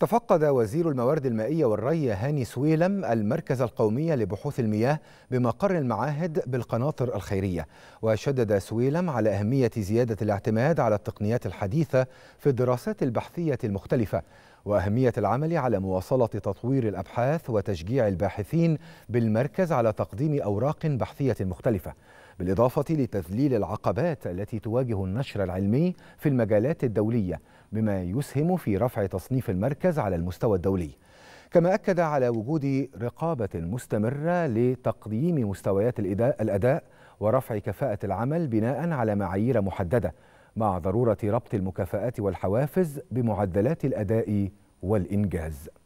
تفقد وزير الموارد المائية والري هاني سويلم المركز القومي لبحوث المياه بمقر المعاهد بالقناطر الخيرية وشدد سويلم على أهمية زيادة الاعتماد على التقنيات الحديثة في الدراسات البحثية المختلفة وأهمية العمل على مواصلة تطوير الأبحاث وتشجيع الباحثين بالمركز على تقديم أوراق بحثية مختلفة بالإضافة لتذليل العقبات التي تواجه النشر العلمي في المجالات الدولية بما يسهم في رفع تصنيف المركز على المستوى الدولي كما أكد على وجود رقابة مستمرة لتقييم مستويات الأداء ورفع كفاءة العمل بناء على معايير محددة مع ضرورة ربط المكافآت والحوافز بمعدلات الأداء والإنجاز